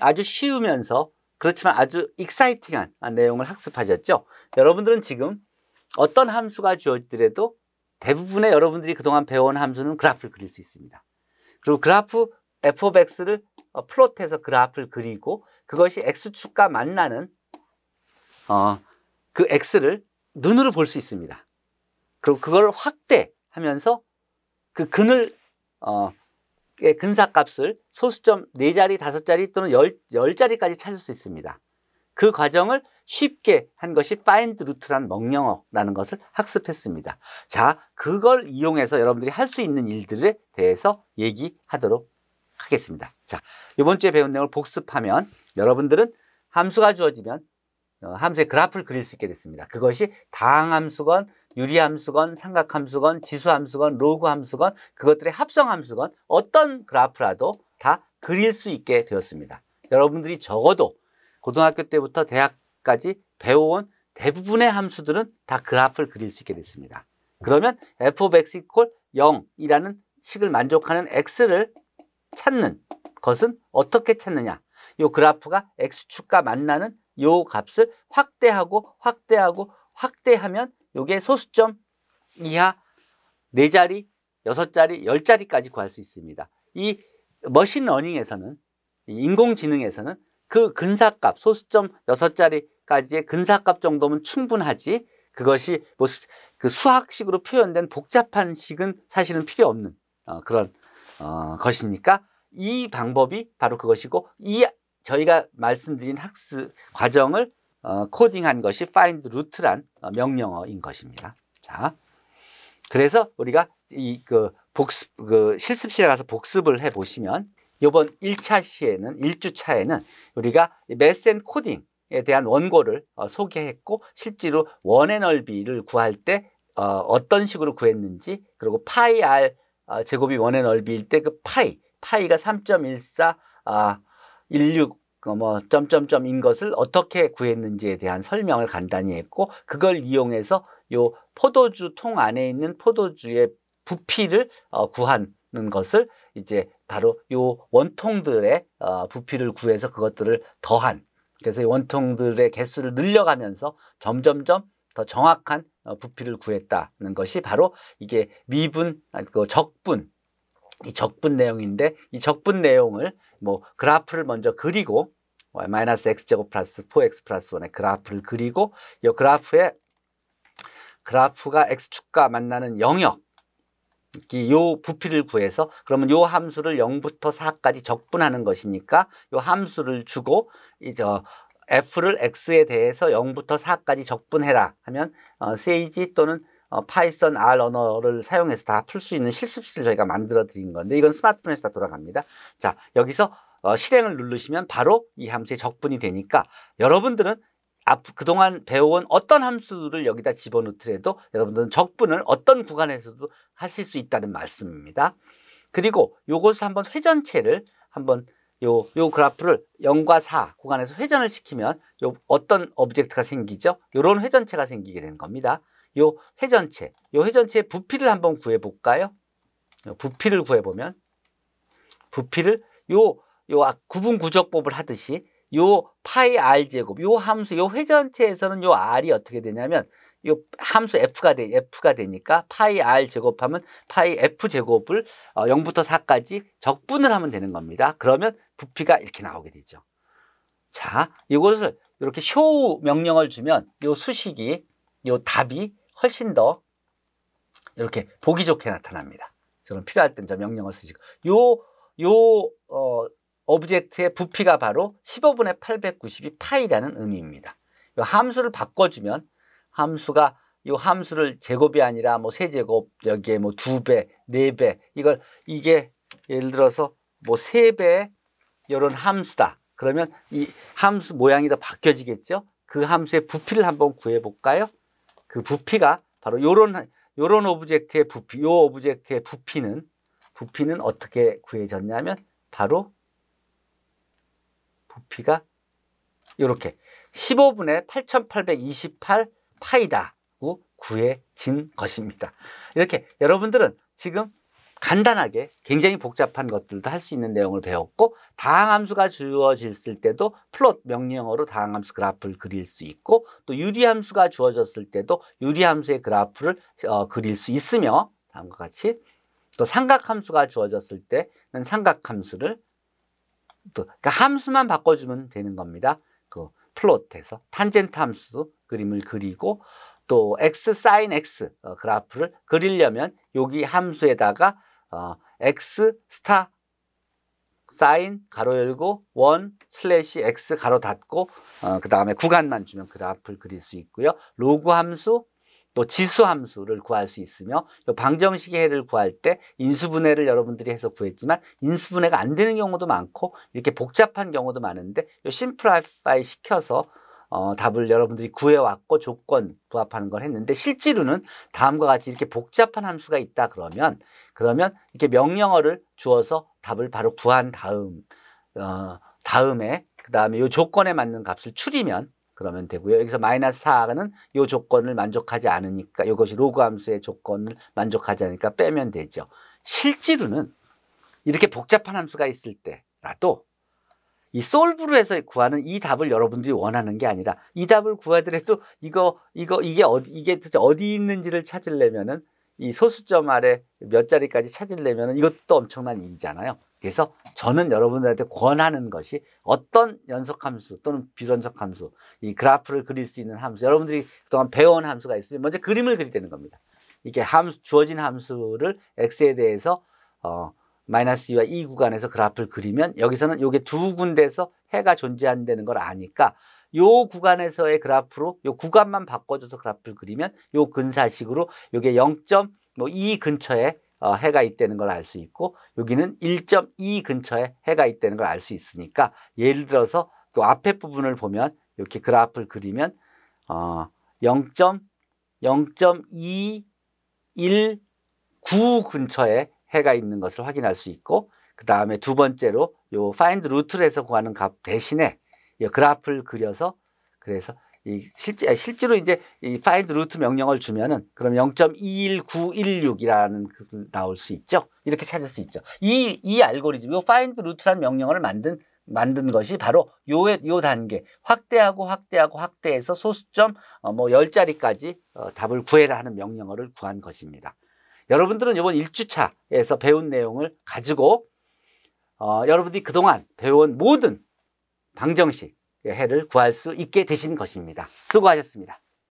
아주 쉬우면서 그렇지만 아주 익사이팅한 내용을 학습하셨죠? 여러분들은 지금 어떤 함수가 주어지더라도 대부분의 여러분들이 그동안 배워온 함수는 그래프를 그릴 수 있습니다. 그리고 그래프 f of x를 어, 플롯해서 그래프를 그리고 그것이 x축과 만나는 어, 그 x를 눈으로 볼 수 있습니다. 그리고 그걸 확대하면서 그 근을 어, 예, 근사값을 소수점 4자리5 자리 또는 10, 0자리까지 찾을 수 있습니다. 그 과정을 쉽게 한 것이 find root란 명령어라는 것을 학습했습니다. 자, 그걸 이용해서 여러분들이 할 수 있는 일들에 대해서 얘기하도록 하겠습니다. 자, 이번 주에 배운 내용을 복습하면 여러분들은 함수가 주어지면 어, 함수의 그래프를 그릴 수 있게 됐습니다. 그것이 당함수건 유리함수건, 삼각함수건, 지수함수건, 로그함수건, 그것들의 합성함수건 어떤 그래프라도 다 그릴 수 있게 되었습니다. 여러분들이 적어도 고등학교 때부터 대학까지 배워온 대부분의 함수들은 다 그래프를 그릴 수 있게 됐습니다. 그러면 f of x equal 0이라는 식을 만족하는 x를 찾는 것은 어떻게 찾느냐? 이 그래프가 x축과 만나는 이 값을 확대하고 확대하고 확대하면 요게 소수점 이하 4자리, 6자리, 10자리까지 구할 수 있습니다. 이 머신러닝에서는 인공지능에서는 그 근사값, 소수점 6자리까지의 근사값 정도면 충분하지 그것이 뭐그 수학식으로 표현된 복잡한 식은 사실은 필요 없는 어, 그런 어, 것이니까 이 방법이 바로 그것이고 이 저희가 말씀드린 학습 과정을 어, 코딩한 것이 find root란 어, 명령어인 것입니다. 자, 그래서 우리가 이 그 복습 그 실습실에 가서 복습을 해 보시면 이번 1차 시에는 1주차에는 우리가 메센 코딩에 대한 원고를 어, 소개했고 실제로 원의 넓이를 구할 때 어, 어떤 식으로 구했는지 그리고 파이 r 어, 제곱이 원의 넓이일 때 그 파이 파이가 3.14 아, 16 그뭐 어, 점점점인 것을 어떻게 구했는지에 대한 설명을 간단히 했고 그걸 이용해서 요 포도주 통 안에 있는 포도주의 부피를 어, 구하는 것을 이제 바로 요 원통들의 어, 부피를 구해서 그것들을 더한 그래서 이 원통들의 개수를 늘려가면서 점점점 더 정확한 어, 부피를 구했다는 것이 바로 이게 미분, 아니, 그 적분, 이 적분 내용인데 이 적분 내용을 뭐 그래프를 먼저 그리고 뭐 마이너스 x제곱 플러스 4x 플러스 1의 그래프를 그리고 이 그래프에 그래프가 x축과 만나는 영역 이 부피를 구해서 그러면 이 함수를 0부터 4까지 적분하는 것이니까 이 함수를 주고 이 저 f를 x에 대해서 0부터 4까지 적분해라 하면 어, 세이지 또는 어, 파이썬 R 언어를 사용해서 다 풀 수 있는 실습실을 저희가 만들어 드린 건데 이건 스마트폰에서 다 돌아갑니다. 자 여기서 어, 실행을 누르시면 바로 이함수의 적분이 되니까 여러분들은 앞, 그동안 배워온 어떤 함수를 여기다 집어넣더라도 여러분들은 적분을 어떤 구간에서도 하실 수 있다는 말씀입니다. 그리고 요것을 한번 회전체를 한번 요, 요 그래프를 0과 4 구간에서 회전을 시키면 요 어떤 오브젝트가 생기죠? 요런 회전체가 생기게 되는 겁니다. 요 회전체, 요 회전체의 부피를 한번 구해볼까요? 부피를 구해보면 부피를 요요 아, 구분 구적법을 하듯이 요 파이 r 제곱 요 함수 요 회전체에서는 요 r이 어떻게 되냐면 요 함수 f가 되 f가 되니까 파이 r 제곱하면 파이 f 제곱을 어 0부터 4까지 적분을 하면 되는 겁니다. 그러면 부피가 이렇게 나오게 되죠. 자, 이것을 이렇게 show 명령을 주면 요 수식이 요 답이 훨씬 더 이렇게 보기 좋게 나타납니다. 저는 필요할 땐 저 명령을 쓰시고 요요어 오브젝트의 부피가 바로 15분의 890이 파이라는 의미입니다. 이 함수를 바꿔주면 함수가 이 함수를 제곱이 아니라 뭐 세제곱 여기에 뭐 두 배, 네 배 이걸 이게 예를 들어서 뭐 세 배 이런 함수다. 그러면 이 함수 모양이 다 바뀌어지겠죠? 그 함수의 부피를 한번 구해 볼까요? 그 부피가 바로 요런 요런 오브젝트의 부피, 요 오브젝트의 부피는 부피는 어떻게 구해졌냐면 바로 부피가 이렇게 15분의 8828 파이다고 구해진 것입니다. 이렇게 여러분들은 지금 간단하게 굉장히 복잡한 것들도 할 수 있는 내용을 배웠고 다항함수가 주어졌을 때도 플롯 명령어로 다항함수 그래프를 그릴 수 있고 또 유리함수가 주어졌을 때도 유리함수의 그래프를 어, 그릴 수 있으며 다음과 같이 또 삼각함수가 주어졌을 때는 삼각함수를 그러니까 함수만 바꿔주면 되는 겁니다. 그 플롯에서 탄젠트 함수도 그림을 그리고 또 x 사인 어, x 그래프를 그리려면 여기 함수에다가 어, x 스타 사인 가로 열고 원 슬래시 x 가로 닫고 어, 그 다음에 구간만 주면 그래프를 그릴 수 있고요. 로그 함수 또 지수함수를 구할 수 있으며 방정식의 해를 구할 때 인수분해를 여러분들이 해서 구했지만 인수분해가 안 되는 경우도 많고 이렇게 복잡한 경우도 많은데 심플하이파이 시켜서 어, 답을 여러분들이 구해왔고 조건 부합하는 걸 했는데 실제로는 다음과 같이 이렇게 복잡한 함수가 있다 그러면 그러면 이렇게 명령어를 주어서 답을 바로 구한 다음 어, 다음에 그 다음에 이 조건에 맞는 값을 추리면 그러면 되고요. 여기서 마이너스 4는 이 조건을 만족하지 않으니까 이것이 로그 함수의 조건을 만족하지 않으니까 빼면 되죠. 실제로는 이렇게 복잡한 함수가 있을 때라도 이 솔브로 해서 구하는 이 답을 여러분들이 원하는 게 아니라 이 답을 구하더라도 이거 이거 이게 어디 이게 도대체 어디 있는지를 찾으려면은 이 소수점 아래 몇 자리까지 찾으려면은 이것도 엄청난 일이잖아요. 그래서 저는 여러분들한테 권하는 것이 어떤 연속함수 또는 비연속함수, 이 그래프를 그릴 수 있는 함수, 여러분들이 그동안 배워온 함수가 있으면 먼저 그림을 그리되는 겁니다. 이게 함수, 주어진 함수를 x에 대해서 어, 마이너스 2와 2 구간에서 그래프를 그리면 여기서는 요게 두 군데에서 해가 존재한다는 걸 아니까 요 구간에서의 그래프로 요 구간만 바꿔줘서 그래프를 그리면 요 근사식으로 요게 0.2 뭐 근처에 어, 해가 있다는 걸 알 수 있고 여기는 1.2 근처에 해가 있다는 걸 알 수 있으니까 예를 들어서 그 앞에 부분을 보면 이렇게 그래프를 그리면 어, 0. 0.219 근처에 해가 있는 것을 확인할 수 있고 그 다음에 두 번째로 요 find 루트를 해서 구하는 값 대신에 이 그래프를 그려서 그래서 이 실제 실제로 이제 이 find root 명령을 주면은 그럼 0.21916이라는 그 나올 수 있죠. 이렇게 찾을 수 있죠. 이 이 알고리즘 요 find root라는 명령을 만든 만든 것이 바로 요요 요 단계 확대하고 확대하고 확대해서 소수점 어, 뭐 10자리까지 어, 답을 구해라 하는 명령어를 구한 것입니다. 여러분들은 이번 1주차에서 배운 내용을 가지고 어, 여러분들이 그동안 배운 모든 방정식 해를 구할 수 있게 되신 것입니다. 수고하셨습니다.